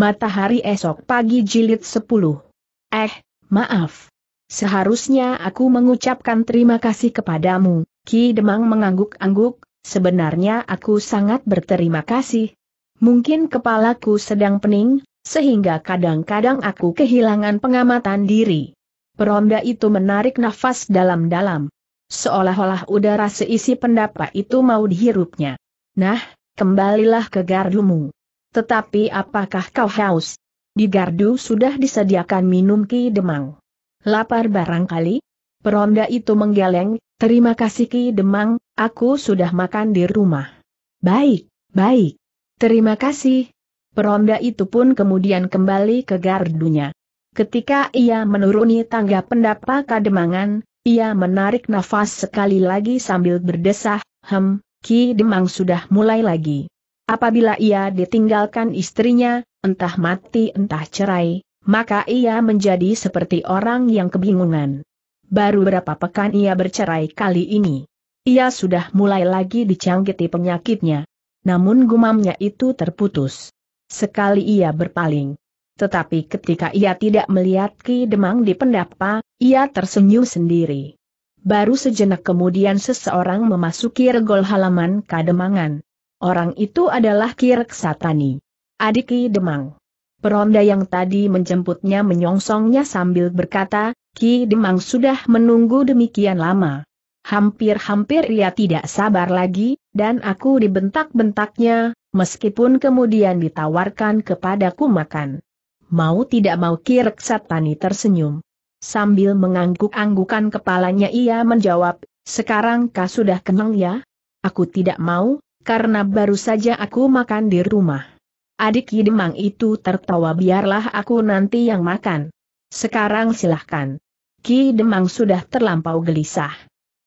Matahari esok pagi jilid 10. Eh, maaf. Seharusnya aku mengucapkan terima kasih kepadamu, Ki Demang mengangguk-angguk, sebenarnya aku sangat berterima kasih. Mungkin kepalaku sedang pening, sehingga kadang-kadang aku kehilangan pengamatan diri. Peronda itu menarik nafas dalam-dalam. Seolah-olah udara seisi pendapa itu mau dihirupnya. Nah, kembalilah ke gardumu. Tetapi apakah kau haus? Di gardu sudah disediakan minum Ki Demang. Lapar barangkali? Peronda itu menggeleng, terima kasih Ki Demang, aku sudah makan di rumah. Baik, baik. Terima kasih. Peronda itu pun kemudian kembali ke gardunya. Ketika ia menuruni tangga pendapa kademangan, ia menarik nafas sekali lagi sambil berdesah, hem, Ki Demang sudah mulai lagi. Apabila ia ditinggalkan istrinya, entah mati entah cerai, maka ia menjadi seperti orang yang kebingungan. Baru berapa pekan ia bercerai kali ini. Ia sudah mulai lagi dicangkiti penyakitnya. Namun gumamnya itu terputus. Sekali ia berpaling. Tetapi ketika ia tidak melihat Ki Demang di pendapa, ia tersenyum sendiri. Baru sejenak kemudian seseorang memasuki regol halaman Kademangan. Orang itu adalah Kirk Satani. Adik Ki Demang. Peronda yang tadi menjemputnya menyongsongnya sambil berkata, Ki Demang sudah menunggu demikian lama. Hampir-hampir ia tidak sabar lagi, dan aku dibentak-bentaknya, meskipun kemudian ditawarkan kepadaku makan. Mau tidak mau Kirk Satani tersenyum. Sambil mengangguk-anggukan kepalanya ia menjawab, sekarang kau sudah kenyang ya? Aku tidak mau, karena baru saja aku makan di rumah. Adik Yidemang itu tertawa biarlah aku nanti yang makan. Sekarang silahkan. Ki Demang sudah terlampau gelisah.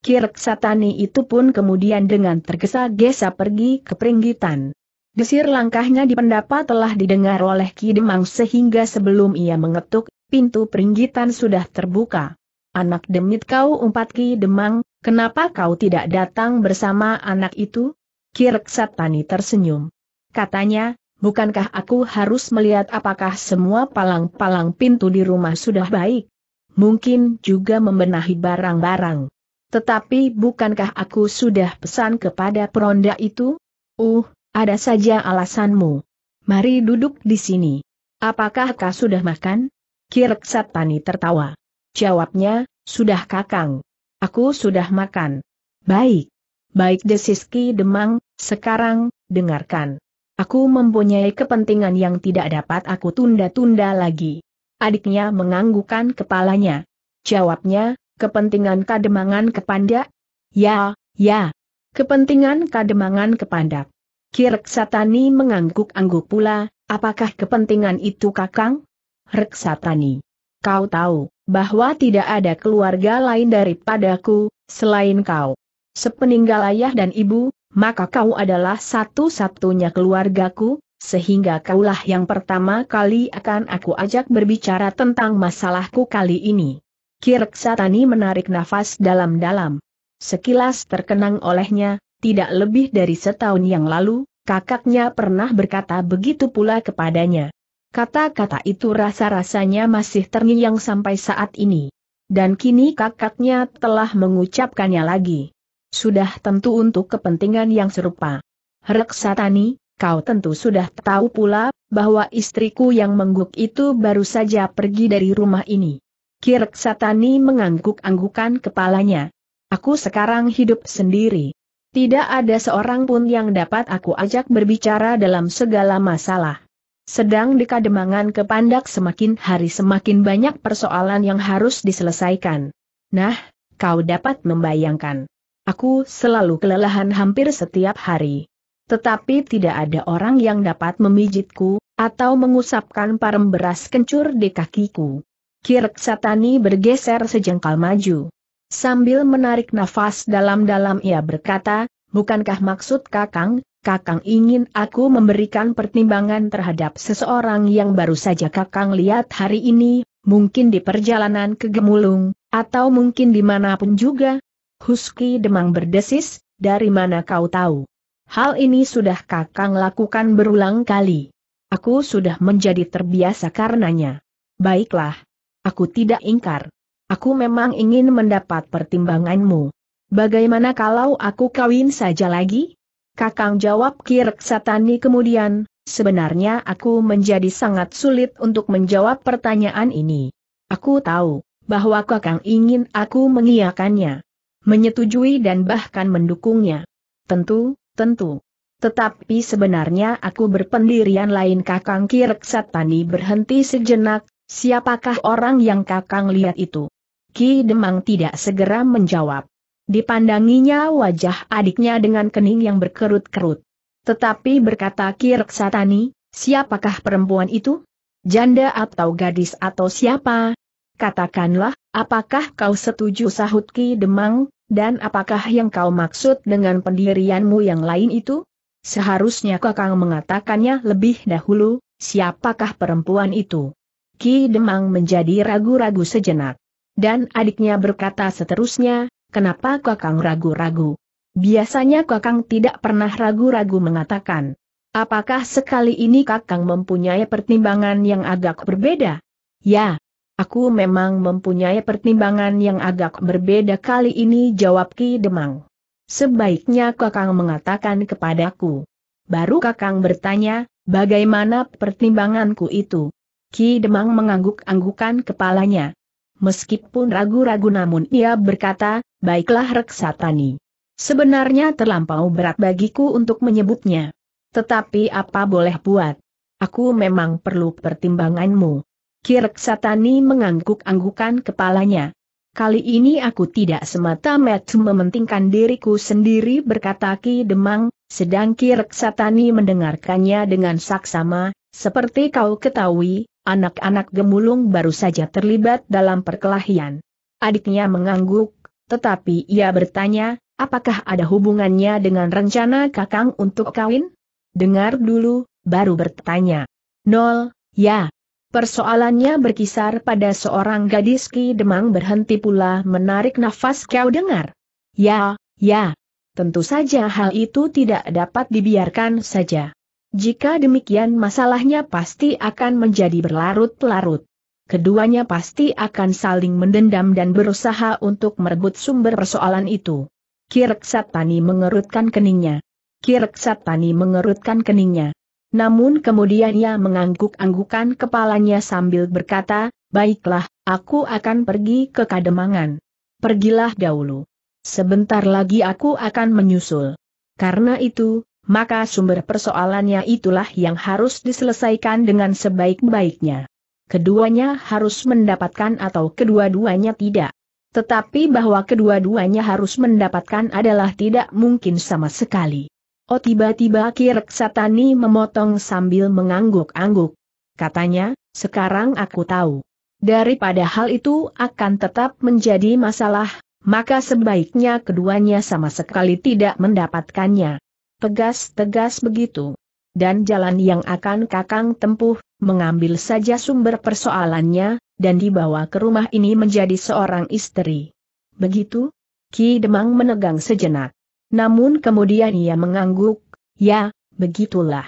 Kirk Satani itu pun kemudian dengan tergesa-gesa pergi ke peringgitan. Desir langkahnya di pendapa telah didengar oleh Ki Demang sehingga sebelum ia mengetuk, pintu peringgitan sudah terbuka. Anak demit kau umpat Ki Demang, kenapa kau tidak datang bersama anak itu? Kirksatani tersenyum. Katanya, bukankah aku harus melihat apakah semua palang-palang pintu di rumah sudah baik? Mungkin juga membenahi barang-barang. Tetapi bukankah aku sudah pesan kepada peronda itu? Uh, ada saja alasanmu. Mari duduk di sini. Apakah kau sudah makan? Kirksatani tertawa. Jawabnya, sudah kakang. Aku sudah makan. Baik. Baik Desiski Demang, sekarang, dengarkan. Aku mempunyai kepentingan yang tidak dapat aku tunda-tunda lagi. Adiknya menganggukkan kepalanya. Jawabnya, kepentingan kademangan kepandak? Ya, ya. Kepentingan kademangan kepandak. Kireksatani mengangguk-angguk pula, apakah kepentingan itu kakang? Reksatani. Kau tahu, bahwa tidak ada keluarga lain daripadaku, selain kau. Sepeninggal ayah dan ibu, maka kau adalah satu-satunya keluargaku, sehingga kaulah yang pertama kali akan aku ajak berbicara tentang masalahku kali ini. Kirk Satani menarik nafas dalam-dalam. Sekilas terkenang olehnya, tidak lebih dari setahun yang lalu, kakaknya pernah berkata begitu pula kepadanya. Kata-kata itu rasa-rasanya masih terngiang sampai saat ini. Dan kini kakaknya telah mengucapkannya lagi. Sudah tentu untuk kepentingan yang serupa. Reksatani, kau tentu sudah tahu pula, bahwa istriku yang mengguk itu baru saja pergi dari rumah ini. Kireksatani Satani mengangguk-anggukan kepalanya. Aku sekarang hidup sendiri. Tidak ada seorang pun yang dapat aku ajak berbicara dalam segala masalah. Sedang di kademangan kepandak semakin hari semakin banyak persoalan yang harus diselesaikan. Nah, kau dapat membayangkan. Aku selalu kelelahan hampir setiap hari. Tetapi tidak ada orang yang dapat memijitku, atau mengusapkan parem beras kencur di kakiku. Kirk Satani bergeser sejengkal maju. Sambil menarik nafas dalam-dalam ia berkata, bukankah maksud kakang, kakang ingin aku memberikan pertimbangan terhadap seseorang yang baru saja kakang lihat hari ini, mungkin di perjalanan ke Gemulung, atau mungkin dimanapun juga, Husky demang berdesis, dari mana kau tahu? Hal ini sudah kakang lakukan berulang kali. Aku sudah menjadi terbiasa karenanya. Baiklah. Aku tidak ingkar. Aku memang ingin mendapat pertimbanganmu. Bagaimana kalau aku kawin saja lagi? Kakang jawab Kirk Satani kemudian, sebenarnya aku menjadi sangat sulit untuk menjawab pertanyaan ini. Aku tahu, bahwa kakang ingin aku mengiakannya menyetujui dan bahkan mendukungnya. Tentu, tentu. Tetapi sebenarnya aku berpendirian lain Kakang Ki Raksatani berhenti sejenak, siapakah orang yang Kakang lihat itu? Ki Demang tidak segera menjawab. Dipandanginya wajah adiknya dengan kening yang berkerut-kerut. Tetapi berkata Ki Raksatani, siapakah perempuan itu? Janda atau gadis atau siapa? Katakanlah, apakah kau setuju sahut Ki Demang, dan apakah yang kau maksud dengan pendirianmu yang lain itu? Seharusnya kakang mengatakannya lebih dahulu, siapakah perempuan itu? Ki Demang menjadi ragu-ragu sejenak. Dan adiknya berkata seterusnya, kenapa kakang ragu-ragu? Biasanya kakang tidak pernah ragu-ragu mengatakan. Apakah sekali ini kakang mempunyai pertimbangan yang agak berbeda? Ya, Aku memang mempunyai pertimbangan yang agak berbeda kali ini jawab Ki Demang. Sebaiknya Kakang mengatakan kepadaku. Baru Kakang bertanya, bagaimana pertimbanganku itu? Ki Demang mengangguk-anggukan kepalanya. Meskipun ragu-ragu namun ia berkata, baiklah Reksatani. Sebenarnya terlampau berat bagiku untuk menyebutnya. Tetapi apa boleh buat? Aku memang perlu pertimbanganmu. Kirk Satani mengangguk-anggukan kepalanya. Kali ini aku tidak semata-mata mementingkan diriku sendiri berkata Ki Demang, sedang Kirk Satani mendengarkannya dengan saksama, seperti kau ketahui, anak-anak gemulung baru saja terlibat dalam perkelahian. Adiknya mengangguk, tetapi ia bertanya, apakah ada hubungannya dengan rencana kakang untuk kawin? Dengar dulu, baru bertanya. Nol, ya, Persoalannya berkisar pada seorang gadis Ki Demang berhenti pula menarik nafas kau dengar. Ya, ya. Tentu saja hal itu tidak dapat dibiarkan saja. Jika demikian masalahnya pasti akan menjadi berlarut-larut. Keduanya pasti akan saling mendendam dan berusaha untuk merebut sumber persoalan itu. Kireksatani mengerutkan keningnya. Kireksatani mengerutkan keningnya. Namun kemudian ia mengangguk-anggukan kepalanya sambil berkata, Baiklah, aku akan pergi ke Kademangan. Pergilah dahulu. Sebentar lagi aku akan menyusul. Karena itu, maka sumber persoalannya itulah yang harus diselesaikan dengan sebaik-baiknya. Keduanya harus mendapatkan atau kedua-duanya tidak. Tetapi bahwa kedua-duanya harus mendapatkan adalah tidak mungkin sama sekali. Oh tiba-tiba Ki Satani memotong sambil mengangguk-angguk. Katanya, sekarang aku tahu. Daripada hal itu akan tetap menjadi masalah, maka sebaiknya keduanya sama sekali tidak mendapatkannya. Tegas-tegas begitu. Dan jalan yang akan kakang tempuh, mengambil saja sumber persoalannya, dan dibawa ke rumah ini menjadi seorang istri. Begitu? Ki Demang menegang sejenak. Namun kemudian ia mengangguk, ya, begitulah.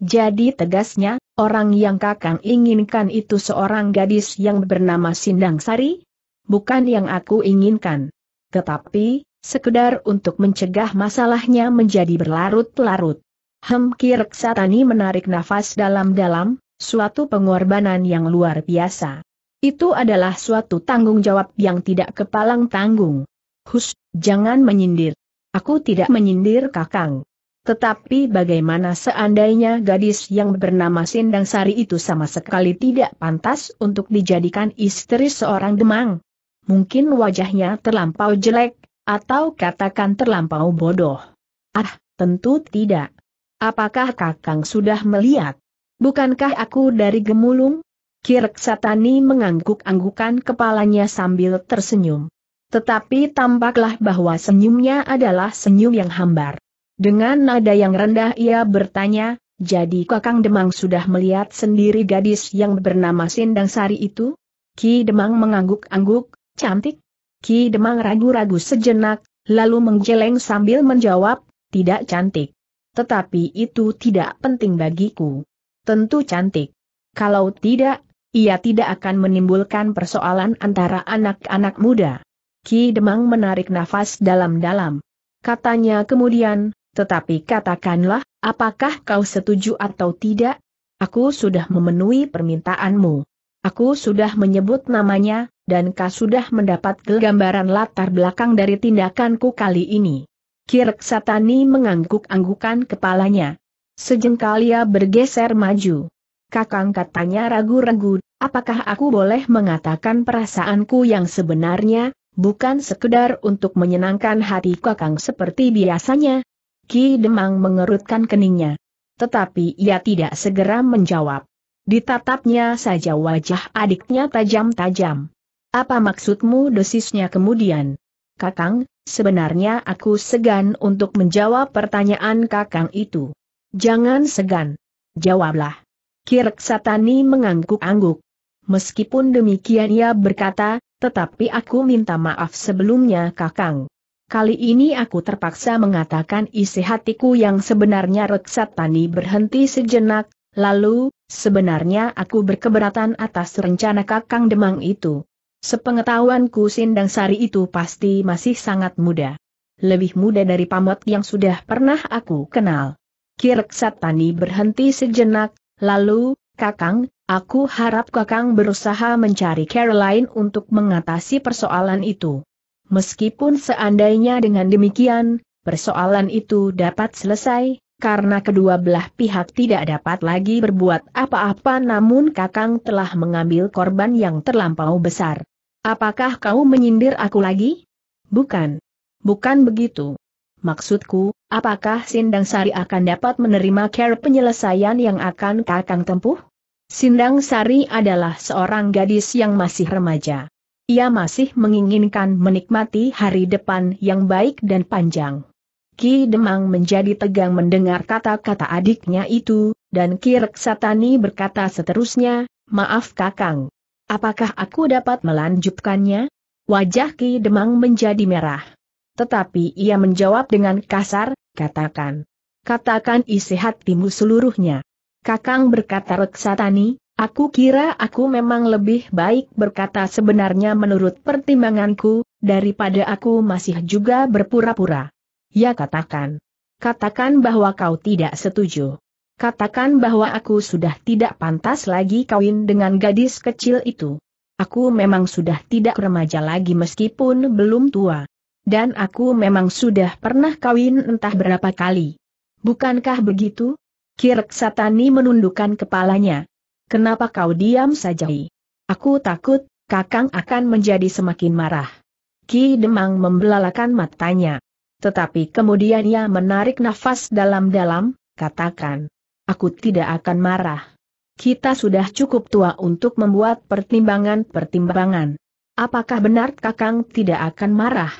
Jadi tegasnya, orang yang kakang inginkan itu seorang gadis yang bernama Sindang Sari? Bukan yang aku inginkan. Tetapi, sekedar untuk mencegah masalahnya menjadi berlarut-larut. Hemki Satani menarik nafas dalam-dalam, suatu pengorbanan yang luar biasa. Itu adalah suatu tanggung jawab yang tidak kepalang tanggung. Hus, jangan menyindir. Aku tidak menyindir Kakang. Tetapi bagaimana seandainya gadis yang bernama Sindang Sari itu sama sekali tidak pantas untuk dijadikan istri seorang demang? Mungkin wajahnya terlampau jelek, atau katakan terlampau bodoh. Ah, tentu tidak. Apakah Kakang sudah melihat? Bukankah aku dari Gemulung? Kirk Satani mengangguk-anggukan kepalanya sambil tersenyum. Tetapi tampaklah bahwa senyumnya adalah senyum yang hambar. Dengan nada yang rendah ia bertanya, jadi Kakang Demang sudah melihat sendiri gadis yang bernama Sindang Sari itu? Ki Demang mengangguk-angguk, cantik. Ki Demang ragu-ragu sejenak, lalu menggeleng sambil menjawab, tidak cantik. Tetapi itu tidak penting bagiku. Tentu cantik. Kalau tidak, ia tidak akan menimbulkan persoalan antara anak-anak muda. Ki Demang menarik nafas dalam-dalam. Katanya kemudian, tetapi katakanlah, apakah kau setuju atau tidak? Aku sudah memenuhi permintaanmu. Aku sudah menyebut namanya, dan kau sudah mendapat gambaran latar belakang dari tindakanku kali ini. Kirk Satani mengangguk-anggukan kepalanya. Sejengkal ia bergeser maju. Kakang katanya ragu-ragu, apakah aku boleh mengatakan perasaanku yang sebenarnya? bukan sekedar untuk menyenangkan hati kakang seperti biasanya. Ki Demang mengerutkan keningnya. Tetapi ia tidak segera menjawab. Ditatapnya saja wajah adiknya tajam-tajam. Apa maksudmu dosisnya kemudian? Kakang, sebenarnya aku segan untuk menjawab pertanyaan kakang itu. Jangan segan. Jawablah. Kirk Satani mengangguk-angguk. Meskipun demikian ia berkata, tetapi aku minta maaf sebelumnya Kakang. Kali ini aku terpaksa mengatakan isi hatiku yang sebenarnya Reksat Tani berhenti sejenak, lalu, sebenarnya aku berkeberatan atas rencana Kakang Demang itu. Sepengetahuanku Sindang Sari itu pasti masih sangat muda. Lebih muda dari pamot yang sudah pernah aku kenal. Kirksat Tani berhenti sejenak, lalu, Kakang, Aku harap Kakang berusaha mencari Caroline untuk mengatasi persoalan itu. Meskipun seandainya dengan demikian, persoalan itu dapat selesai, karena kedua belah pihak tidak dapat lagi berbuat apa-apa namun Kakang telah mengambil korban yang terlampau besar. Apakah kau menyindir aku lagi? Bukan. Bukan begitu. Maksudku, apakah Sindang Sari akan dapat menerima care penyelesaian yang akan Kakang tempuh? Sindang Sari adalah seorang gadis yang masih remaja. Ia masih menginginkan menikmati hari depan yang baik dan panjang. Ki Demang menjadi tegang mendengar kata-kata adiknya itu, dan Ki Reksatani berkata seterusnya, Maaf Kakang. Apakah aku dapat melanjutkannya? Wajah Ki Demang menjadi merah. Tetapi ia menjawab dengan kasar, katakan. Katakan isi hatimu seluruhnya. Kakang berkata Reksatani, aku kira aku memang lebih baik berkata sebenarnya menurut pertimbanganku, daripada aku masih juga berpura-pura. Ya katakan. Katakan bahwa kau tidak setuju. Katakan bahwa aku sudah tidak pantas lagi kawin dengan gadis kecil itu. Aku memang sudah tidak remaja lagi meskipun belum tua. Dan aku memang sudah pernah kawin entah berapa kali. Bukankah begitu? Kirk Satani menundukkan kepalanya. Kenapa kau diam saja? Aku takut, Kakang akan menjadi semakin marah. Ki Demang membelalakan matanya. Tetapi kemudian ia menarik nafas dalam-dalam, katakan. Aku tidak akan marah. Kita sudah cukup tua untuk membuat pertimbangan-pertimbangan. Apakah benar Kakang tidak akan marah?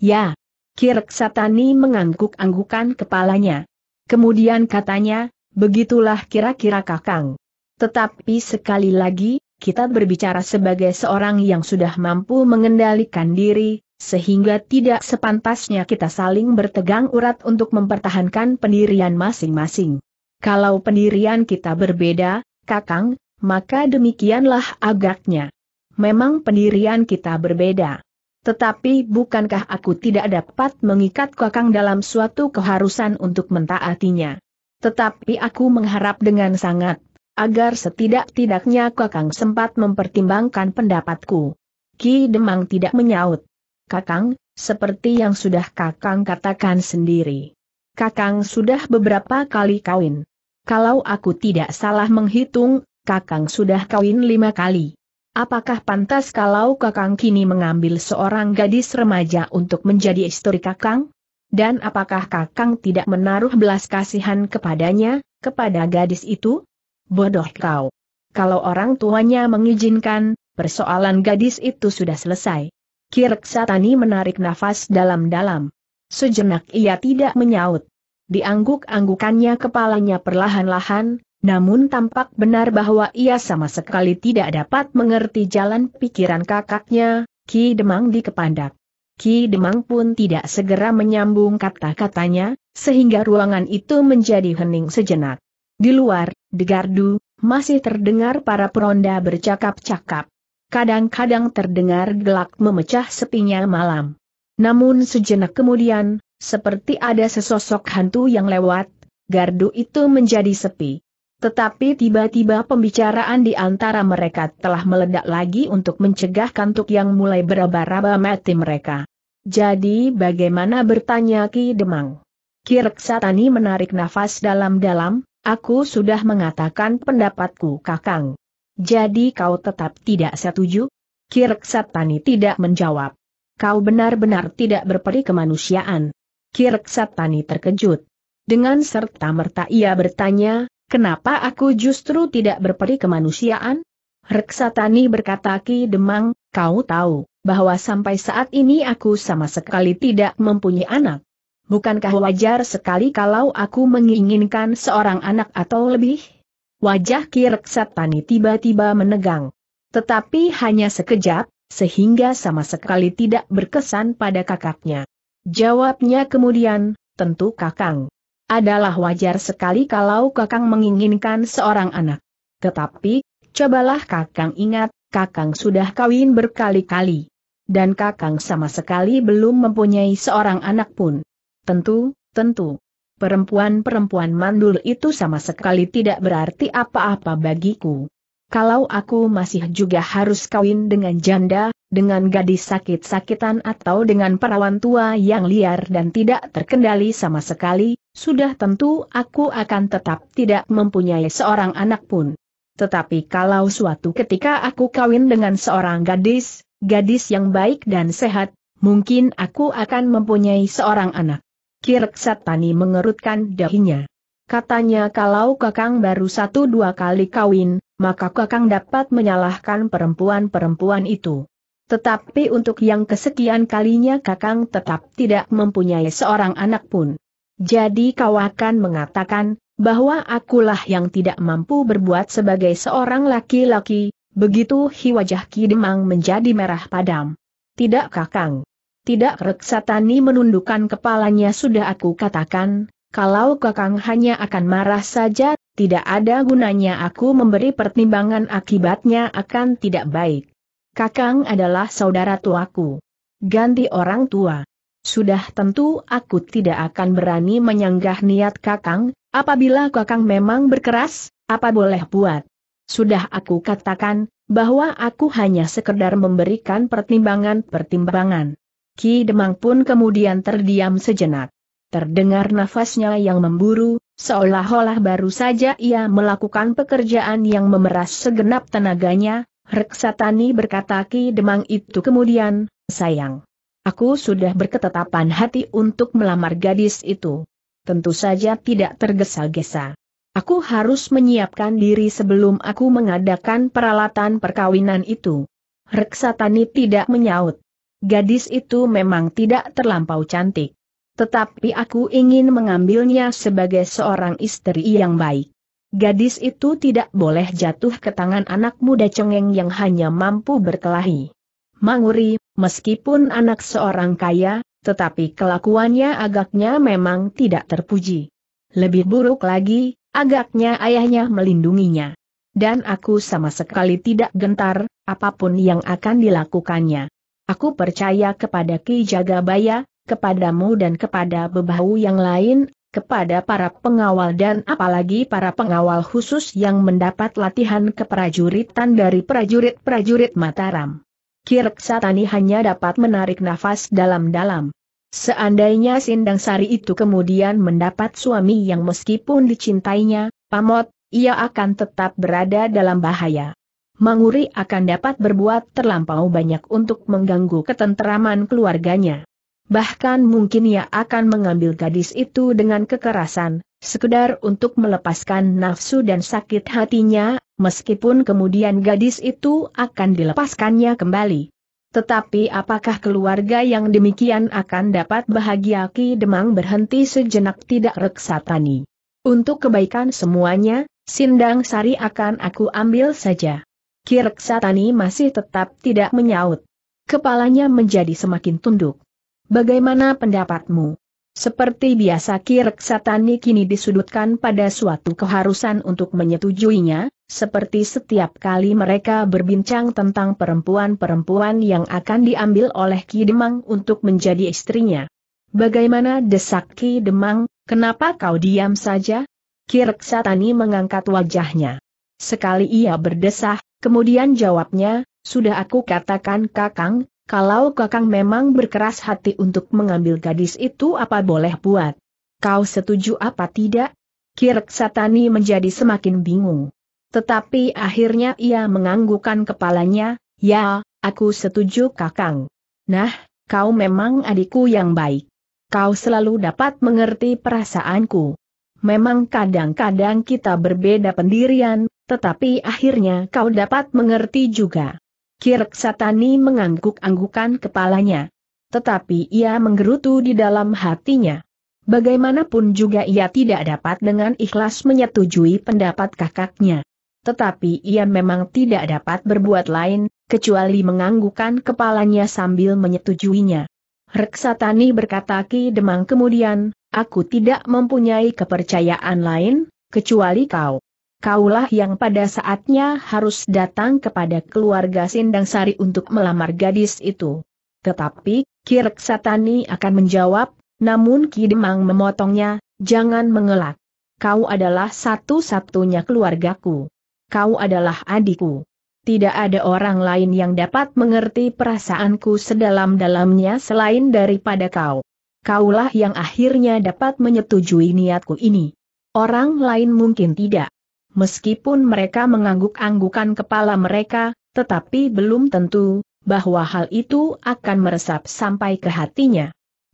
Ya. Kirk Satani mengangguk-anggukan kepalanya. Kemudian katanya, begitulah kira-kira Kakang. Tetapi sekali lagi, kita berbicara sebagai seorang yang sudah mampu mengendalikan diri, sehingga tidak sepantasnya kita saling bertegang urat untuk mempertahankan pendirian masing-masing. Kalau pendirian kita berbeda, Kakang, maka demikianlah agaknya. Memang pendirian kita berbeda. Tetapi bukankah aku tidak dapat mengikat kakang dalam suatu keharusan untuk mentaatinya? Tetapi aku mengharap dengan sangat, agar setidak-tidaknya kakang sempat mempertimbangkan pendapatku. Ki Demang tidak menyaut. Kakang, seperti yang sudah kakang katakan sendiri. Kakang sudah beberapa kali kawin. Kalau aku tidak salah menghitung, kakang sudah kawin lima kali. Apakah pantas kalau Kakang kini mengambil seorang gadis remaja untuk menjadi istri Kakang? Dan apakah Kakang tidak menaruh belas kasihan kepadanya, kepada gadis itu? Bodoh kau. Kalau orang tuanya mengizinkan, persoalan gadis itu sudah selesai. Kirk Satani menarik nafas dalam-dalam. Sejenak ia tidak menyaut. Diangguk-anggukannya kepalanya perlahan-lahan, namun tampak benar bahwa ia sama sekali tidak dapat mengerti jalan pikiran kakaknya, Ki Demang di Kepandak. Ki Demang pun tidak segera menyambung kata-katanya, sehingga ruangan itu menjadi hening sejenak. Di luar, di gardu, masih terdengar para peronda bercakap-cakap. Kadang-kadang terdengar gelak memecah sepinya malam. Namun sejenak kemudian, seperti ada sesosok hantu yang lewat, gardu itu menjadi sepi. Tetapi tiba-tiba pembicaraan di antara mereka telah meledak lagi untuk mencegah kantuk yang mulai beraba-raba mati mereka. Jadi bagaimana bertanya Ki Demang? Ki Satani menarik nafas dalam-dalam, aku sudah mengatakan pendapatku kakang. Jadi kau tetap tidak setuju? Ki Satani tidak menjawab. Kau benar-benar tidak berperi kemanusiaan. Kirk terkejut. Dengan serta merta ia bertanya, Kenapa aku justru tidak berperi kemanusiaan? Reksatani berkata Ki Demang, kau tahu, bahwa sampai saat ini aku sama sekali tidak mempunyai anak. Bukankah wajar sekali kalau aku menginginkan seorang anak atau lebih? Wajah Ki Reksatani tiba-tiba menegang. Tetapi hanya sekejap, sehingga sama sekali tidak berkesan pada kakaknya. Jawabnya kemudian, tentu kakang adalah wajar sekali kalau Kakang menginginkan seorang anak. Tetapi, cobalah Kakang ingat, Kakang sudah kawin berkali-kali. Dan Kakang sama sekali belum mempunyai seorang anak pun. Tentu, tentu. Perempuan-perempuan mandul itu sama sekali tidak berarti apa-apa bagiku. Kalau aku masih juga harus kawin dengan janda, dengan gadis sakit-sakitan atau dengan perawan tua yang liar dan tidak terkendali sama sekali, sudah tentu aku akan tetap tidak mempunyai seorang anak pun. Tetapi kalau suatu ketika aku kawin dengan seorang gadis, gadis yang baik dan sehat, mungkin aku akan mempunyai seorang anak. Kirk Tani mengerutkan dahinya. Katanya kalau kakang baru satu dua kali kawin, maka kakang dapat menyalahkan perempuan-perempuan itu. Tetapi untuk yang kesekian kalinya Kakang tetap tidak mempunyai seorang anak pun. Jadi kau akan mengatakan, bahwa akulah yang tidak mampu berbuat sebagai seorang laki-laki, begitu hi wajah Ki Demang menjadi merah padam. Tidak Kakang. Tidak Reksatani menundukkan kepalanya sudah aku katakan, kalau Kakang hanya akan marah saja, tidak ada gunanya aku memberi pertimbangan akibatnya akan tidak baik. Kakang adalah saudara tuaku. Ganti orang tua. Sudah tentu aku tidak akan berani menyanggah niat Kakang, apabila Kakang memang berkeras, apa boleh buat. Sudah aku katakan, bahwa aku hanya sekedar memberikan pertimbangan-pertimbangan. Ki Demang pun kemudian terdiam sejenak. Terdengar nafasnya yang memburu, seolah-olah baru saja ia melakukan pekerjaan yang memeras segenap tenaganya, Reksatani berkata Ki Demang itu kemudian, sayang. Aku sudah berketetapan hati untuk melamar gadis itu. Tentu saja tidak tergesa-gesa. Aku harus menyiapkan diri sebelum aku mengadakan peralatan perkawinan itu. Reksatani tidak menyaut. Gadis itu memang tidak terlampau cantik. Tetapi aku ingin mengambilnya sebagai seorang istri yang baik. Gadis itu tidak boleh jatuh ke tangan anak muda cengeng yang hanya mampu berkelahi. Manguri, meskipun anak seorang kaya, tetapi kelakuannya agaknya memang tidak terpuji. Lebih buruk lagi, agaknya ayahnya melindunginya. Dan aku sama sekali tidak gentar, apapun yang akan dilakukannya. Aku percaya kepada Ki Jagabaya, kepadamu dan kepada bebahu yang lain, kepada para pengawal dan apalagi para pengawal khusus yang mendapat latihan keprajuritan dari prajurit-prajurit Mataram. Kirk Satani hanya dapat menarik nafas dalam-dalam. Seandainya Sindang Sari itu kemudian mendapat suami yang meskipun dicintainya, pamot, ia akan tetap berada dalam bahaya. Manguri akan dapat berbuat terlampau banyak untuk mengganggu ketenteraman keluarganya bahkan mungkin ia akan mengambil gadis itu dengan kekerasan, sekedar untuk melepaskan nafsu dan sakit hatinya, meskipun kemudian gadis itu akan dilepaskannya kembali. Tetapi apakah keluarga yang demikian akan dapat bahagia Ki Demang berhenti sejenak tidak reksatani. Untuk kebaikan semuanya, Sindang Sari akan aku ambil saja. Ki Reksatani masih tetap tidak menyaut. Kepalanya menjadi semakin tunduk. Bagaimana pendapatmu? Seperti biasa Kireksatani kini disudutkan pada suatu keharusan untuk menyetujuinya, seperti setiap kali mereka berbincang tentang perempuan-perempuan yang akan diambil oleh Ki Demang untuk menjadi istrinya. Bagaimana desak Ki Demang, kenapa kau diam saja? Kireksatani mengangkat wajahnya. Sekali ia berdesah, kemudian jawabnya, sudah aku katakan kakang, kalau Kakang memang berkeras hati untuk mengambil gadis itu apa boleh buat? Kau setuju apa tidak? Kirk Satani menjadi semakin bingung. Tetapi akhirnya ia menganggukkan kepalanya, ya, aku setuju Kakang. Nah, kau memang adikku yang baik. Kau selalu dapat mengerti perasaanku. Memang kadang-kadang kita berbeda pendirian, tetapi akhirnya kau dapat mengerti juga. Kirk Satani mengangguk-anggukan kepalanya. Tetapi ia menggerutu di dalam hatinya. Bagaimanapun juga ia tidak dapat dengan ikhlas menyetujui pendapat kakaknya. Tetapi ia memang tidak dapat berbuat lain, kecuali menganggukkan kepalanya sambil menyetujuinya. Reksatani berkata Ki Demang kemudian, aku tidak mempunyai kepercayaan lain, kecuali kau kaulah yang pada saatnya harus datang kepada keluarga Sindang Sari untuk melamar gadis itu. Tetapi, Kirk Satani akan menjawab, namun Ki Demang memotongnya, jangan mengelak. Kau adalah satu-satunya keluargaku. Kau adalah adikku. Tidak ada orang lain yang dapat mengerti perasaanku sedalam-dalamnya selain daripada kau. Kaulah yang akhirnya dapat menyetujui niatku ini. Orang lain mungkin tidak meskipun mereka mengangguk-anggukan kepala mereka, tetapi belum tentu, bahwa hal itu akan meresap sampai ke hatinya.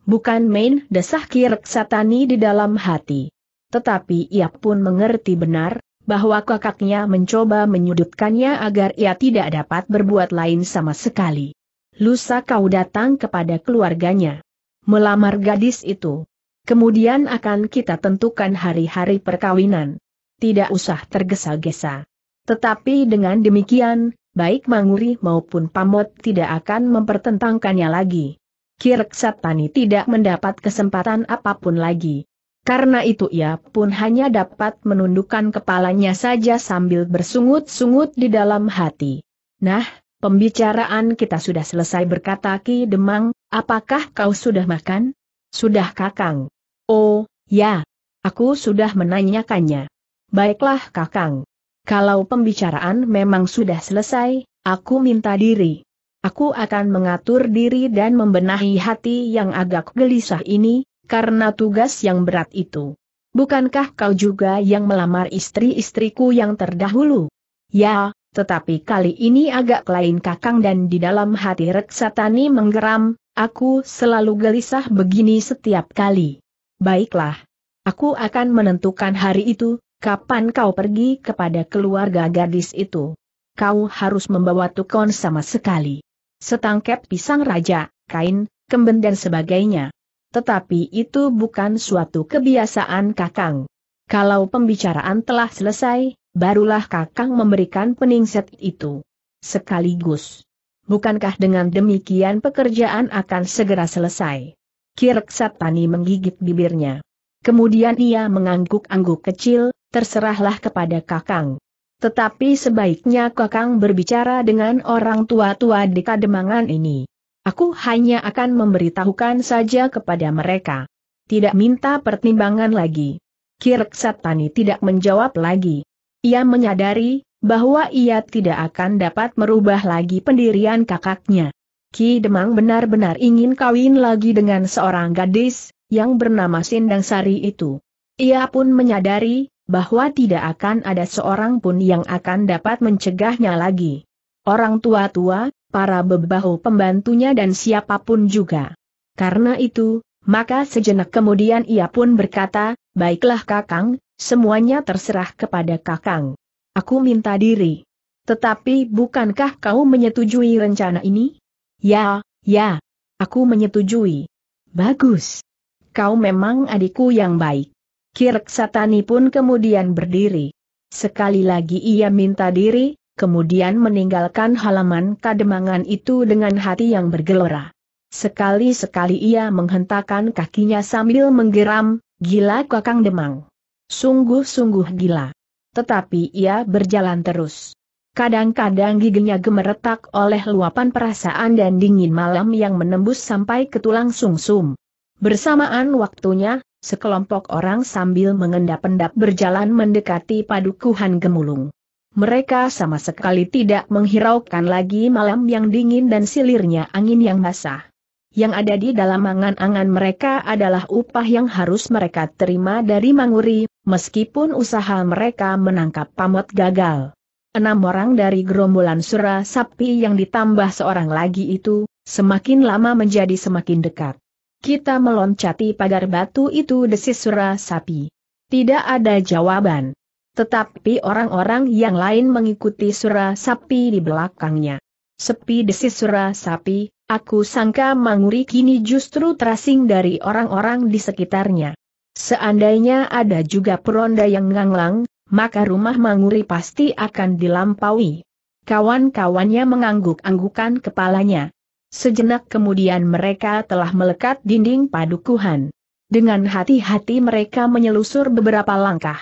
Bukan main desah kirek satani di dalam hati. Tetapi ia pun mengerti benar, bahwa kakaknya mencoba menyudutkannya agar ia tidak dapat berbuat lain sama sekali. Lusa kau datang kepada keluarganya. Melamar gadis itu. Kemudian akan kita tentukan hari-hari perkawinan tidak usah tergesa-gesa. Tetapi dengan demikian, baik Manguri maupun Pamot tidak akan mempertentangkannya lagi. Kirksatani tidak mendapat kesempatan apapun lagi. Karena itu ia pun hanya dapat menundukkan kepalanya saja sambil bersungut-sungut di dalam hati. Nah, pembicaraan kita sudah selesai berkata Ki Demang, apakah kau sudah makan? Sudah kakang. Oh, ya. Aku sudah menanyakannya. Baiklah Kakang. Kalau pembicaraan memang sudah selesai, aku minta diri. Aku akan mengatur diri dan membenahi hati yang agak gelisah ini, karena tugas yang berat itu. Bukankah kau juga yang melamar istri-istriku yang terdahulu? Ya, tetapi kali ini agak lain kakang dan di dalam hati Reksatani menggeram, aku selalu gelisah begini setiap kali. Baiklah. Aku akan menentukan hari itu, kapan kau pergi kepada keluarga gadis itu? Kau harus membawa tukon sama sekali. Setangkep pisang raja, kain, kemben dan sebagainya. Tetapi itu bukan suatu kebiasaan kakang. Kalau pembicaraan telah selesai, barulah kakang memberikan peningset itu. Sekaligus. Bukankah dengan demikian pekerjaan akan segera selesai? Kirk Satani menggigit bibirnya. Kemudian ia mengangguk-angguk kecil, terserahlah kepada Kakang. Tetapi sebaiknya Kakang berbicara dengan orang tua-tua di Kademangan ini. Aku hanya akan memberitahukan saja kepada mereka. Tidak minta pertimbangan lagi. Kirk Satani tidak menjawab lagi. Ia menyadari bahwa ia tidak akan dapat merubah lagi pendirian kakaknya. Ki Demang benar-benar ingin kawin lagi dengan seorang gadis yang bernama Sindang Sari itu. Ia pun menyadari bahwa tidak akan ada seorang pun yang akan dapat mencegahnya lagi. Orang tua-tua, para bebahu pembantunya dan siapapun juga. Karena itu, maka sejenak kemudian ia pun berkata, baiklah kakang, semuanya terserah kepada kakang. Aku minta diri. Tetapi bukankah kau menyetujui rencana ini? Ya, ya, aku menyetujui. Bagus. Kau memang adikku yang baik. Kirk Satani pun kemudian berdiri. Sekali lagi ia minta diri, kemudian meninggalkan halaman kademangan itu dengan hati yang bergelora. Sekali-sekali ia menghentakkan kakinya sambil menggeram, gila kakang demang. Sungguh-sungguh gila. Tetapi ia berjalan terus. Kadang-kadang giginya gemeretak oleh luapan perasaan dan dingin malam yang menembus sampai ke tulang sungsum. Bersamaan waktunya, sekelompok orang sambil mengendap-endap berjalan mendekati padukuhan gemulung. Mereka sama sekali tidak menghiraukan lagi malam yang dingin dan silirnya angin yang basah. Yang ada di dalam angan-angan mereka adalah upah yang harus mereka terima dari Manguri, meskipun usaha mereka menangkap pamot gagal. Enam orang dari gerombolan Sura Sapi yang ditambah seorang lagi itu, semakin lama menjadi semakin dekat. Kita meloncati pagar batu itu desis sura sapi. Tidak ada jawaban. Tetapi orang-orang yang lain mengikuti sura sapi di belakangnya. Sepi desis sura sapi, aku sangka Manguri kini justru terasing dari orang-orang di sekitarnya. Seandainya ada juga peronda yang nganglang, maka rumah Manguri pasti akan dilampaui. Kawan-kawannya mengangguk-anggukan kepalanya. Sejenak kemudian mereka telah melekat dinding padukuhan. Dengan hati-hati mereka menyelusur beberapa langkah.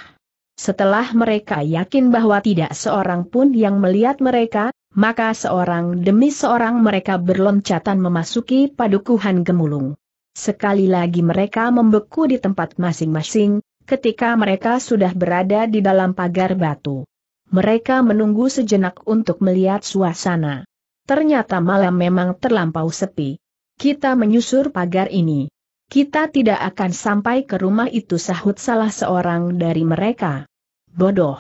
Setelah mereka yakin bahwa tidak seorang pun yang melihat mereka, maka seorang demi seorang mereka berloncatan memasuki padukuhan gemulung. Sekali lagi mereka membeku di tempat masing-masing, ketika mereka sudah berada di dalam pagar batu. Mereka menunggu sejenak untuk melihat suasana. Ternyata malam memang terlampau sepi. Kita menyusur pagar ini. Kita tidak akan sampai ke rumah itu sahut salah seorang dari mereka. Bodoh.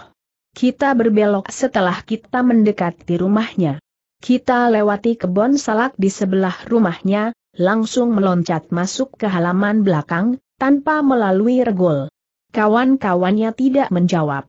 Kita berbelok setelah kita mendekati rumahnya. Kita lewati kebun salak di sebelah rumahnya, langsung meloncat masuk ke halaman belakang, tanpa melalui regol. Kawan-kawannya tidak menjawab.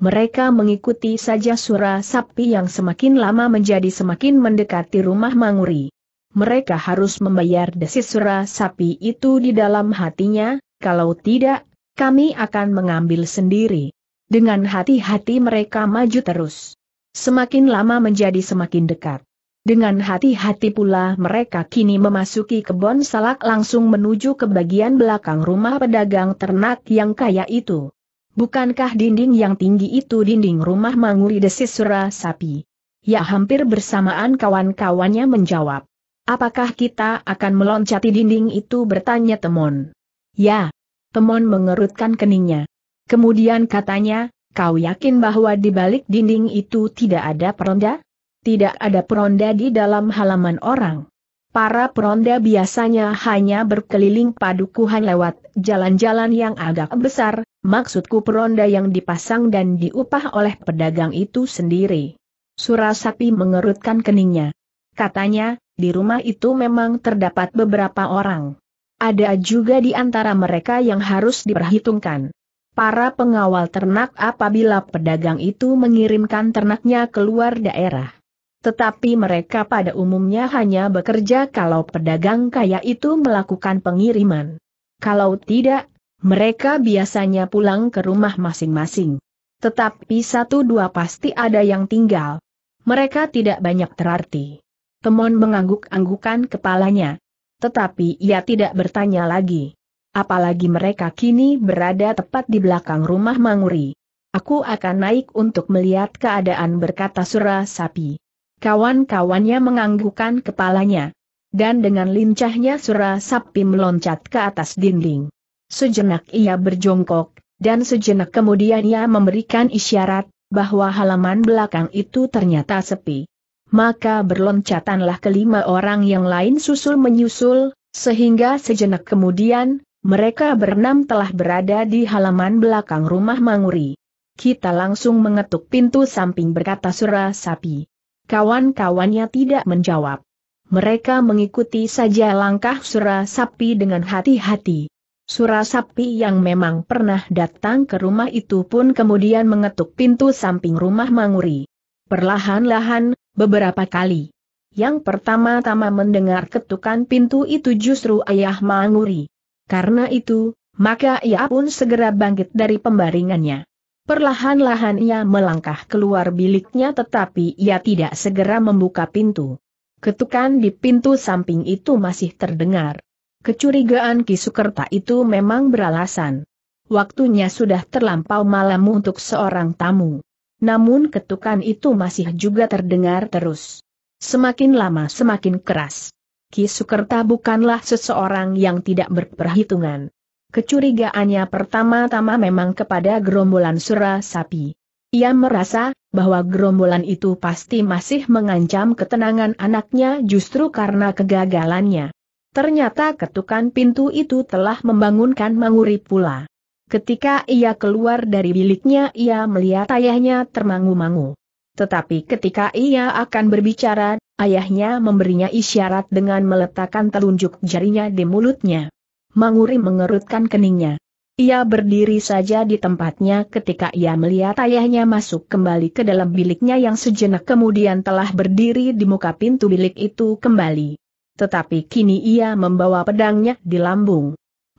Mereka mengikuti saja sura sapi yang semakin lama menjadi semakin mendekati rumah Manguri. Mereka harus membayar desis sura sapi itu di dalam hatinya, kalau tidak, kami akan mengambil sendiri. Dengan hati-hati mereka maju terus. Semakin lama menjadi semakin dekat. Dengan hati-hati pula mereka kini memasuki kebun salak langsung menuju ke bagian belakang rumah pedagang ternak yang kaya itu. Bukankah dinding yang tinggi itu dinding rumah Manguri desis Sura Sapi? Ya hampir bersamaan kawan-kawannya menjawab. Apakah kita akan meloncati dinding itu bertanya Temon? Ya. Temon mengerutkan keningnya. Kemudian katanya, kau yakin bahwa di balik dinding itu tidak ada peronda? Tidak ada peronda di dalam halaman orang para peronda biasanya hanya berkeliling padukuhan lewat jalan-jalan yang agak besar, maksudku peronda yang dipasang dan diupah oleh pedagang itu sendiri. Surasapi mengerutkan keningnya. Katanya, di rumah itu memang terdapat beberapa orang. Ada juga di antara mereka yang harus diperhitungkan. Para pengawal ternak apabila pedagang itu mengirimkan ternaknya keluar daerah tetapi mereka pada umumnya hanya bekerja kalau pedagang kaya itu melakukan pengiriman. Kalau tidak, mereka biasanya pulang ke rumah masing-masing. Tetapi satu dua pasti ada yang tinggal. Mereka tidak banyak terarti. Temon mengangguk-anggukan kepalanya. Tetapi ia tidak bertanya lagi. Apalagi mereka kini berada tepat di belakang rumah Manguri. Aku akan naik untuk melihat keadaan berkata Sura Sapi. Kawan-kawannya menganggukkan kepalanya. Dan dengan lincahnya Sura Sapi meloncat ke atas dinding. Sejenak ia berjongkok, dan sejenak kemudian ia memberikan isyarat, bahwa halaman belakang itu ternyata sepi. Maka berloncatanlah kelima orang yang lain susul menyusul, sehingga sejenak kemudian, mereka berenam telah berada di halaman belakang rumah Manguri. Kita langsung mengetuk pintu samping berkata Sura Sapi. Kawan-kawannya tidak menjawab. Mereka mengikuti saja langkah Sura Sapi dengan hati-hati. Sura Sapi yang memang pernah datang ke rumah itu pun kemudian mengetuk pintu samping rumah Manguri. Perlahan-lahan, beberapa kali. Yang pertama-tama mendengar ketukan pintu itu justru ayah Manguri. Karena itu, maka ia pun segera bangkit dari pembaringannya. Perlahan-lahan ia melangkah keluar biliknya tetapi ia tidak segera membuka pintu. Ketukan di pintu samping itu masih terdengar. Kecurigaan Ki Sukerta itu memang beralasan. Waktunya sudah terlampau malam untuk seorang tamu. Namun ketukan itu masih juga terdengar terus. Semakin lama semakin keras. Ki Sukerta bukanlah seseorang yang tidak berperhitungan. Kecurigaannya pertama-tama memang kepada gerombolan sura sapi. Ia merasa bahwa gerombolan itu pasti masih mengancam ketenangan anaknya justru karena kegagalannya. Ternyata ketukan pintu itu telah membangunkan Manguri pula. Ketika ia keluar dari biliknya ia melihat ayahnya termangu-mangu. Tetapi ketika ia akan berbicara, ayahnya memberinya isyarat dengan meletakkan telunjuk jarinya di mulutnya. Manguri mengerutkan keningnya. Ia berdiri saja di tempatnya ketika ia melihat ayahnya masuk kembali ke dalam biliknya yang sejenak kemudian telah berdiri di muka pintu bilik itu kembali. Tetapi kini ia membawa pedangnya di lambung.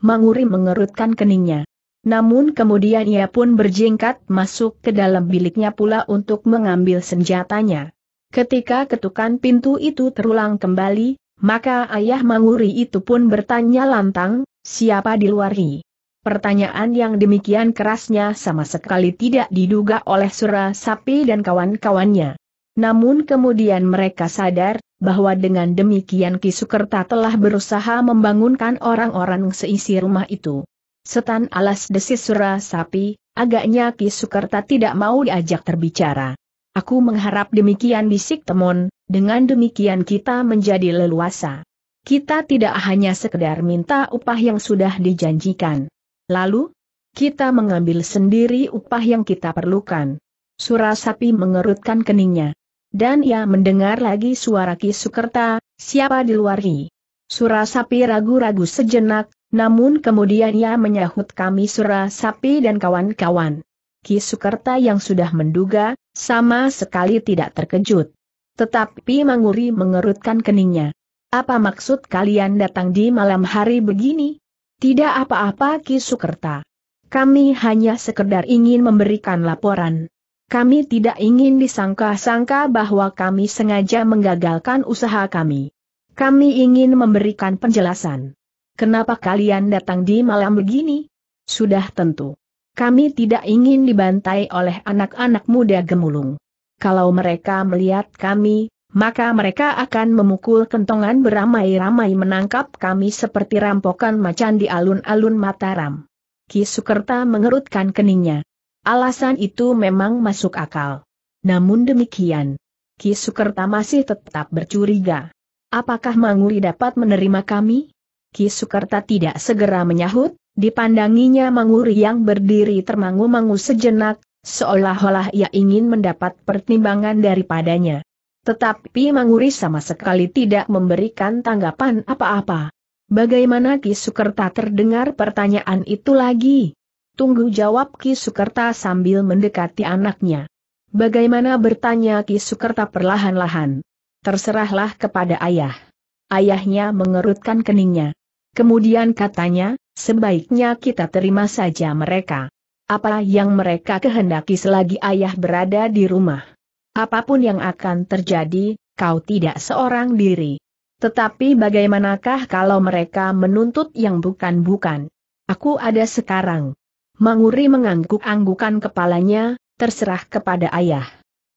Manguri mengerutkan keningnya. Namun kemudian ia pun berjingkat masuk ke dalam biliknya pula untuk mengambil senjatanya. Ketika ketukan pintu itu terulang kembali, maka ayah Manguri itu pun bertanya lantang, siapa di luar Ri? Pertanyaan yang demikian kerasnya sama sekali tidak diduga oleh Sura Sapi dan kawan-kawannya. Namun kemudian mereka sadar, bahwa dengan demikian Ki Sukerta telah berusaha membangunkan orang-orang seisi rumah itu. Setan alas desis Sura Sapi, agaknya Ki Sukerta tidak mau diajak terbicara. Aku mengharap demikian bisik temon, dengan demikian kita menjadi leluasa. Kita tidak hanya sekedar minta upah yang sudah dijanjikan. Lalu, kita mengambil sendiri upah yang kita perlukan. Surah sapi mengerutkan keningnya. Dan ia mendengar lagi suara Ki Sukerta, siapa di luar Surah sapi ragu-ragu sejenak, namun kemudian ia menyahut kami Surah sapi dan kawan-kawan. Ki Sukerta yang sudah menduga, sama sekali tidak terkejut. Tetapi Manguri mengerutkan keningnya. Apa maksud kalian datang di malam hari begini? Tidak apa-apa Ki Sukerta. Kami hanya sekedar ingin memberikan laporan. Kami tidak ingin disangka-sangka bahwa kami sengaja menggagalkan usaha kami. Kami ingin memberikan penjelasan. Kenapa kalian datang di malam begini? Sudah tentu. Kami tidak ingin dibantai oleh anak-anak muda gemulung. Kalau mereka melihat kami, maka mereka akan memukul kentongan beramai-ramai menangkap kami seperti rampokan macan di alun-alun Mataram. Ki Sukerta mengerutkan keningnya. Alasan itu memang masuk akal. Namun demikian, Ki Sukerta masih tetap bercuriga. Apakah Manguri dapat menerima kami? Ki Sukerta tidak segera menyahut, dipandanginya Manguri yang berdiri termangu-mangu sejenak, Seolah-olah ia ingin mendapat pertimbangan daripadanya. Tetapi Manguri sama sekali tidak memberikan tanggapan apa-apa. Bagaimana Ki Sukerta terdengar pertanyaan itu lagi? Tunggu jawab Ki Sukerta sambil mendekati anaknya. Bagaimana bertanya Ki Sukerta perlahan-lahan. Terserahlah kepada ayah. Ayahnya mengerutkan keningnya. Kemudian katanya, sebaiknya kita terima saja mereka apa yang mereka kehendaki selagi ayah berada di rumah. Apapun yang akan terjadi, kau tidak seorang diri. Tetapi bagaimanakah kalau mereka menuntut yang bukan-bukan? Aku ada sekarang. Manguri mengangguk-anggukan kepalanya, terserah kepada ayah.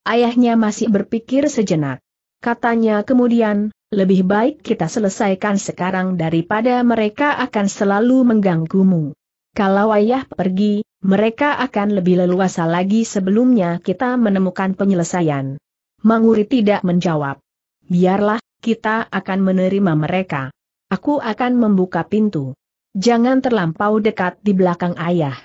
Ayahnya masih berpikir sejenak. Katanya kemudian, lebih baik kita selesaikan sekarang daripada mereka akan selalu mengganggumu. Kalau ayah pergi, mereka akan lebih leluasa lagi sebelumnya kita menemukan penyelesaian. Manguri tidak menjawab. Biarlah, kita akan menerima mereka. Aku akan membuka pintu. Jangan terlampau dekat di belakang ayah.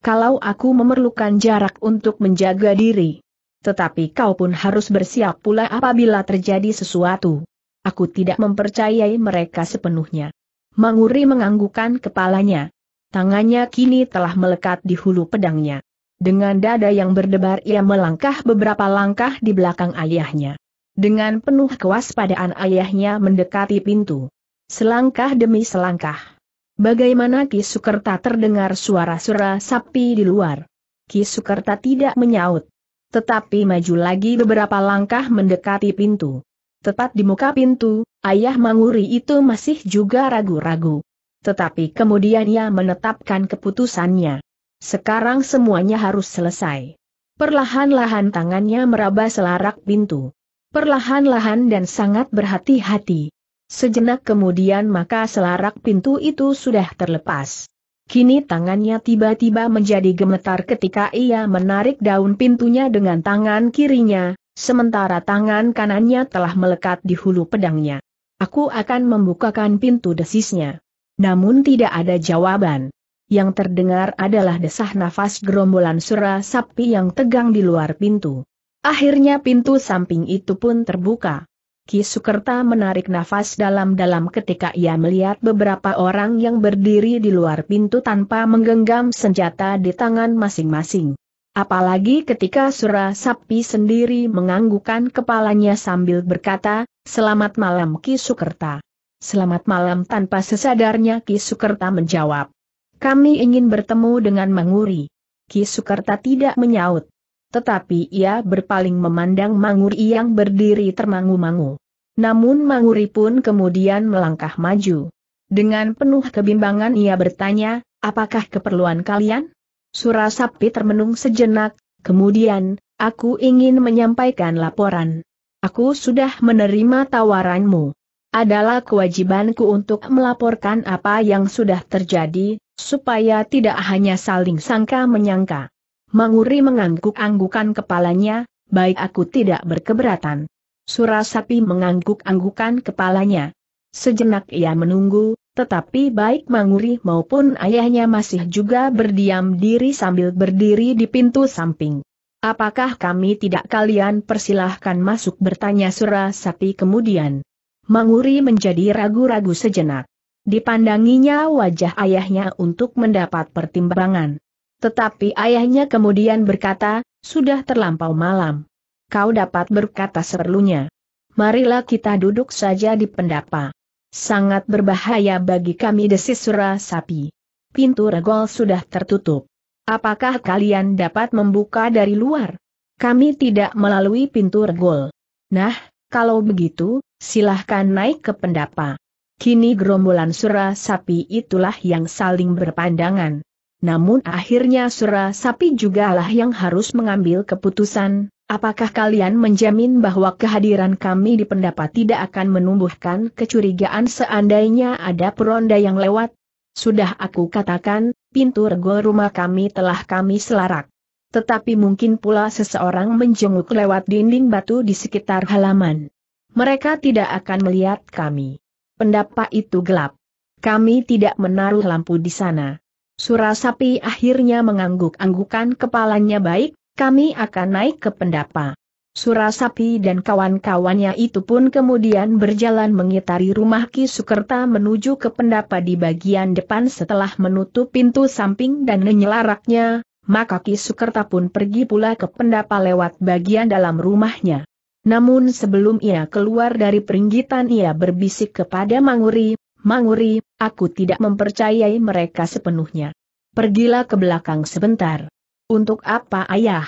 Kalau aku memerlukan jarak untuk menjaga diri. Tetapi kau pun harus bersiap pula apabila terjadi sesuatu. Aku tidak mempercayai mereka sepenuhnya. Manguri menganggukkan kepalanya. Tangannya kini telah melekat di hulu pedangnya. Dengan dada yang berdebar ia melangkah beberapa langkah di belakang ayahnya. Dengan penuh kewaspadaan ayahnya mendekati pintu. Selangkah demi selangkah. Bagaimana Ki Sukerta terdengar suara-suara sapi di luar. Ki Sukerta tidak menyaut. Tetapi maju lagi beberapa langkah mendekati pintu. Tepat di muka pintu, ayah Manguri itu masih juga ragu-ragu tetapi kemudian ia menetapkan keputusannya. Sekarang semuanya harus selesai. Perlahan-lahan tangannya meraba selarak pintu. Perlahan-lahan dan sangat berhati-hati. Sejenak kemudian maka selarak pintu itu sudah terlepas. Kini tangannya tiba-tiba menjadi gemetar ketika ia menarik daun pintunya dengan tangan kirinya, sementara tangan kanannya telah melekat di hulu pedangnya. Aku akan membukakan pintu desisnya namun tidak ada jawaban. Yang terdengar adalah desah nafas gerombolan sura sapi yang tegang di luar pintu. Akhirnya pintu samping itu pun terbuka. Ki Sukerta menarik nafas dalam-dalam ketika ia melihat beberapa orang yang berdiri di luar pintu tanpa menggenggam senjata di tangan masing-masing. Apalagi ketika Sura Sapi sendiri menganggukkan kepalanya sambil berkata, Selamat malam Ki Sukerta. Selamat malam tanpa sesadarnya Ki Sukerta menjawab. Kami ingin bertemu dengan Manguri. Ki Sukerta tidak menyaut. Tetapi ia berpaling memandang Manguri yang berdiri termangu-mangu. Namun Manguri pun kemudian melangkah maju. Dengan penuh kebimbangan ia bertanya, apakah keperluan kalian? Surasapi termenung sejenak, kemudian, aku ingin menyampaikan laporan. Aku sudah menerima tawaranmu adalah kewajibanku untuk melaporkan apa yang sudah terjadi, supaya tidak hanya saling sangka menyangka. Manguri mengangguk-anggukan kepalanya, baik aku tidak berkeberatan. Surasapi mengangguk-anggukan kepalanya. Sejenak ia menunggu, tetapi baik Manguri maupun ayahnya masih juga berdiam diri sambil berdiri di pintu samping. Apakah kami tidak kalian persilahkan masuk bertanya Surasapi kemudian. Manguri menjadi ragu-ragu sejenak. Dipandanginya wajah ayahnya untuk mendapat pertimbangan. Tetapi ayahnya kemudian berkata, sudah terlampau malam. Kau dapat berkata seperlunya. Marilah kita duduk saja di pendapa. Sangat berbahaya bagi kami desis sura sapi. Pintu regol sudah tertutup. Apakah kalian dapat membuka dari luar? Kami tidak melalui pintu regol. Nah, kalau begitu, silahkan naik ke pendapa. Kini gerombolan sura sapi itulah yang saling berpandangan. Namun akhirnya sura sapi jugalah yang harus mengambil keputusan, apakah kalian menjamin bahwa kehadiran kami di pendapa tidak akan menumbuhkan kecurigaan seandainya ada peronda yang lewat? Sudah aku katakan, pintu rego rumah kami telah kami selarak. Tetapi mungkin pula seseorang menjenguk lewat dinding batu di sekitar halaman. Mereka tidak akan melihat kami. Pendapat itu gelap. Kami tidak menaruh lampu di sana. Surasapi akhirnya mengangguk-anggukan kepalanya baik, kami akan naik ke pendapa. Surasapi dan kawan-kawannya itu pun kemudian berjalan mengitari rumah Ki Sukerta menuju ke pendapa di bagian depan setelah menutup pintu samping dan menyelaraknya, maka Ki Sukerta pun pergi pula ke pendapa lewat bagian dalam rumahnya. Namun sebelum ia keluar dari peringgitan ia berbisik kepada Manguri, Manguri, aku tidak mempercayai mereka sepenuhnya. Pergilah ke belakang sebentar. Untuk apa ayah?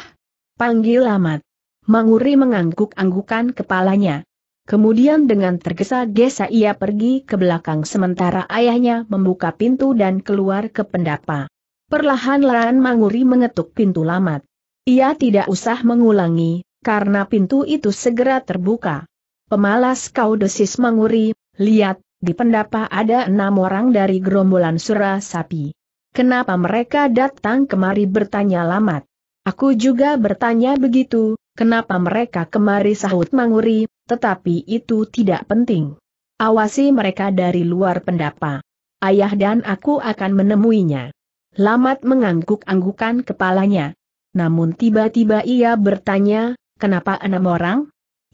Panggil Lamat. Manguri mengangguk-anggukan kepalanya. Kemudian dengan tergesa-gesa ia pergi ke belakang sementara ayahnya membuka pintu dan keluar ke pendapa. Perlahan-lahan Manguri mengetuk pintu lamat. Ia tidak usah mengulangi, karena pintu itu segera terbuka. Pemalas kau desis menguri, lihat, di pendapa ada enam orang dari gerombolan sura sapi. Kenapa mereka datang kemari bertanya lamat? Aku juga bertanya begitu, kenapa mereka kemari sahut manguri, tetapi itu tidak penting. Awasi mereka dari luar pendapa. Ayah dan aku akan menemuinya. Lamat mengangguk-anggukan kepalanya. Namun tiba-tiba ia bertanya, Kenapa enam orang?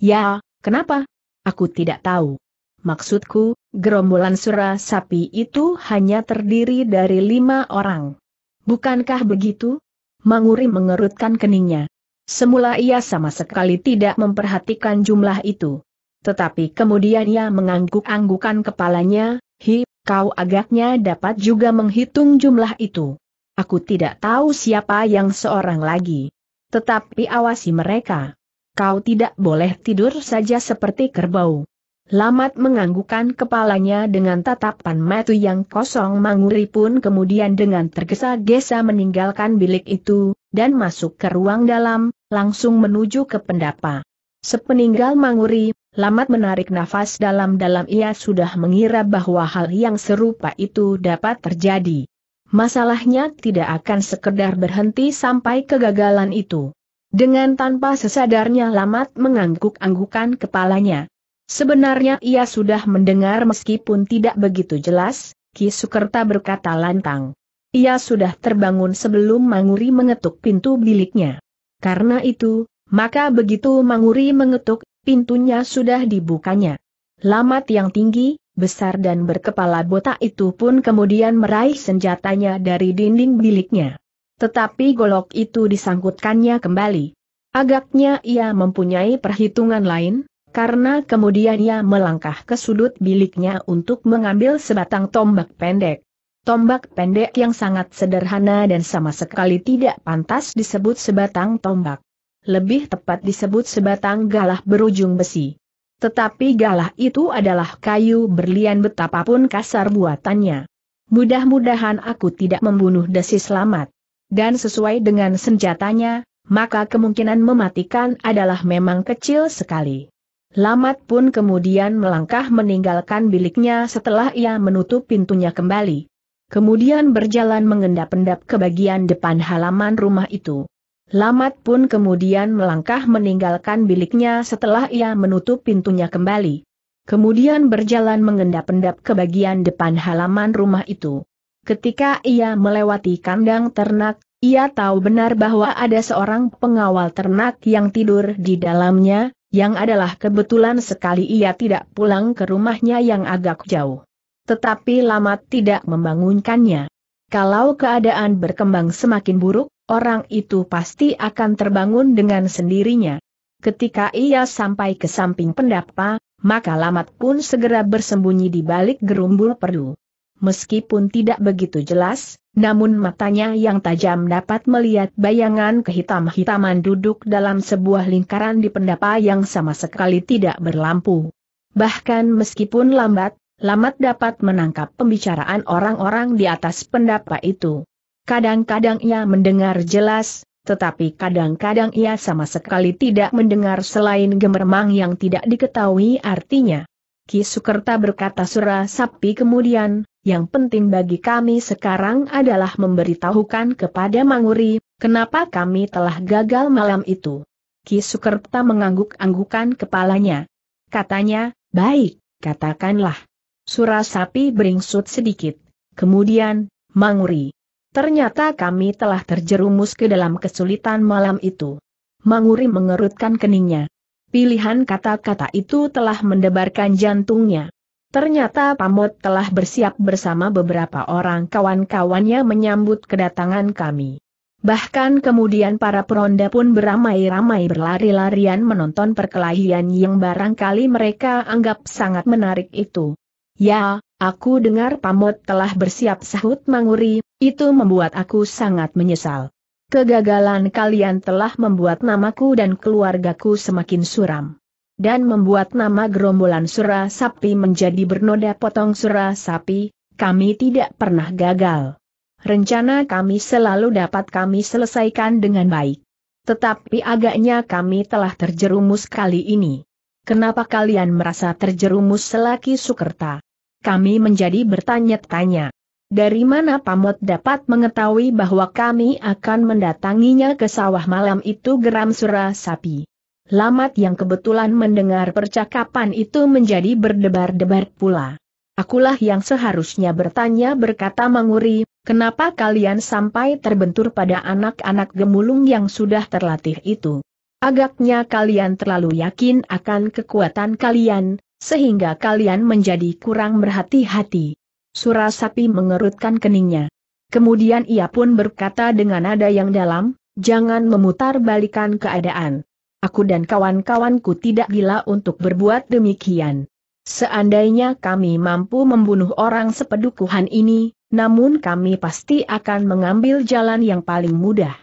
Ya, kenapa? Aku tidak tahu. Maksudku, gerombolan sura sapi itu hanya terdiri dari lima orang. Bukankah begitu? Manguri mengerutkan keningnya. Semula ia sama sekali tidak memperhatikan jumlah itu. Tetapi kemudian ia mengangguk-anggukan kepalanya, Hi, kau agaknya dapat juga menghitung jumlah itu. Aku tidak tahu siapa yang seorang lagi. Tetapi awasi mereka. Kau tidak boleh tidur saja seperti kerbau. Lamat menganggukkan kepalanya dengan tatapan mata yang kosong Manguri pun kemudian dengan tergesa-gesa meninggalkan bilik itu, dan masuk ke ruang dalam, langsung menuju ke pendapa. Sepeninggal Manguri, Lamat menarik nafas dalam-dalam ia sudah mengira bahwa hal yang serupa itu dapat terjadi masalahnya tidak akan sekedar berhenti sampai kegagalan itu. Dengan tanpa sesadarnya Lamat mengangguk-anggukan kepalanya. Sebenarnya ia sudah mendengar meskipun tidak begitu jelas, Ki Sukerta berkata lantang. Ia sudah terbangun sebelum Manguri mengetuk pintu biliknya. Karena itu, maka begitu Manguri mengetuk, pintunya sudah dibukanya. Lamat yang tinggi, besar dan berkepala botak itu pun kemudian meraih senjatanya dari dinding biliknya. Tetapi golok itu disangkutkannya kembali. Agaknya ia mempunyai perhitungan lain, karena kemudian ia melangkah ke sudut biliknya untuk mengambil sebatang tombak pendek. Tombak pendek yang sangat sederhana dan sama sekali tidak pantas disebut sebatang tombak. Lebih tepat disebut sebatang galah berujung besi. Tetapi galah itu adalah kayu berlian betapapun kasar buatannya. Mudah-mudahan aku tidak membunuh desi selamat. Dan sesuai dengan senjatanya, maka kemungkinan mematikan adalah memang kecil sekali. Lamat pun kemudian melangkah meninggalkan biliknya setelah ia menutup pintunya kembali. Kemudian berjalan mengendap-endap ke bagian depan halaman rumah itu. Lamat pun kemudian melangkah meninggalkan biliknya setelah ia menutup pintunya kembali. Kemudian berjalan mengendap-endap ke bagian depan halaman rumah itu. Ketika ia melewati kandang ternak, ia tahu benar bahwa ada seorang pengawal ternak yang tidur di dalamnya, yang adalah kebetulan sekali ia tidak pulang ke rumahnya yang agak jauh. Tetapi Lamat tidak membangunkannya. Kalau keadaan berkembang semakin buruk, orang itu pasti akan terbangun dengan sendirinya. Ketika ia sampai ke samping pendapa, maka Lamat pun segera bersembunyi di balik gerumbul perdu. Meskipun tidak begitu jelas, namun matanya yang tajam dapat melihat bayangan kehitam-hitaman duduk dalam sebuah lingkaran di pendapa yang sama sekali tidak berlampu. Bahkan meskipun lambat, Lamat dapat menangkap pembicaraan orang-orang di atas pendapa itu. Kadang-kadang ia mendengar jelas, tetapi kadang-kadang ia sama sekali tidak mendengar selain gemermang yang tidak diketahui artinya. Ki Sukerta berkata sura sapi kemudian, yang penting bagi kami sekarang adalah memberitahukan kepada Manguri, kenapa kami telah gagal malam itu. Ki Sukerta mengangguk-anggukan kepalanya. Katanya, baik, katakanlah. Sura sapi beringsut sedikit. Kemudian, Manguri, Ternyata kami telah terjerumus ke dalam kesulitan malam itu. Manguri mengerutkan keningnya. Pilihan kata-kata itu telah mendebarkan jantungnya. Ternyata Pamot telah bersiap bersama beberapa orang kawan-kawannya menyambut kedatangan kami. Bahkan kemudian para peronda pun beramai-ramai berlari-larian menonton perkelahian yang barangkali mereka anggap sangat menarik itu. Ya, aku dengar Pamot telah bersiap sahut Manguri, itu membuat aku sangat menyesal. Kegagalan kalian telah membuat namaku dan keluargaku semakin suram. Dan membuat nama gerombolan sura sapi menjadi bernoda potong sura sapi, kami tidak pernah gagal. Rencana kami selalu dapat kami selesaikan dengan baik. Tetapi agaknya kami telah terjerumus kali ini. Kenapa kalian merasa terjerumus selaki Sukerta? Kami menjadi bertanya-tanya. Dari mana Pamot dapat mengetahui bahwa kami akan mendatanginya ke sawah malam itu geram sura sapi. Lamat yang kebetulan mendengar percakapan itu menjadi berdebar-debar pula. Akulah yang seharusnya bertanya berkata Manguri, kenapa kalian sampai terbentur pada anak-anak gemulung yang sudah terlatih itu? Agaknya kalian terlalu yakin akan kekuatan kalian, sehingga kalian menjadi kurang berhati-hati. Surasapi mengerutkan keningnya. Kemudian ia pun berkata dengan nada yang dalam, jangan memutar balikan keadaan. Aku dan kawan-kawanku tidak gila untuk berbuat demikian. Seandainya kami mampu membunuh orang sepedukuhan ini, namun kami pasti akan mengambil jalan yang paling mudah.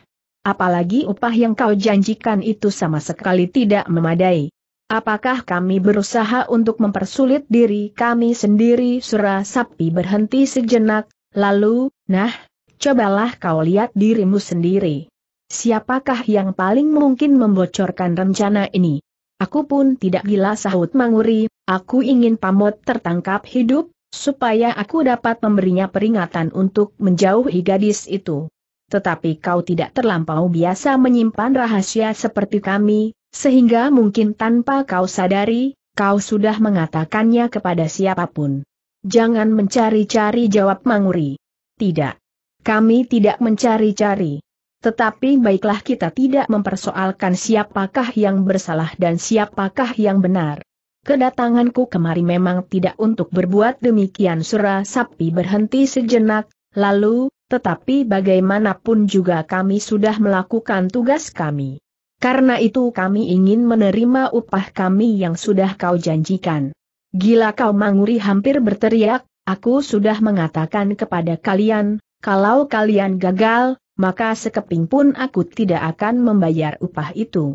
Apalagi upah yang kau janjikan itu sama sekali tidak memadai. Apakah kami berusaha untuk mempersulit diri kami sendiri? Surah sapi berhenti sejenak, lalu, nah, cobalah kau lihat dirimu sendiri. Siapakah yang paling mungkin membocorkan rencana ini? Aku pun tidak gila sahut Manguri, aku ingin pamot tertangkap hidup, supaya aku dapat memberinya peringatan untuk menjauhi gadis itu. Tetapi kau tidak terlampau biasa menyimpan rahasia seperti kami, sehingga mungkin tanpa kau sadari, kau sudah mengatakannya kepada siapapun. Jangan mencari-cari jawab Manguri. Tidak. Kami tidak mencari-cari. Tetapi baiklah kita tidak mempersoalkan siapakah yang bersalah dan siapakah yang benar. Kedatanganku kemari memang tidak untuk berbuat demikian Sura Sapi berhenti sejenak, lalu, tetapi bagaimanapun juga kami sudah melakukan tugas kami. Karena itu kami ingin menerima upah kami yang sudah kau janjikan. Gila kau manguri hampir berteriak, aku sudah mengatakan kepada kalian, kalau kalian gagal, maka sekeping pun aku tidak akan membayar upah itu.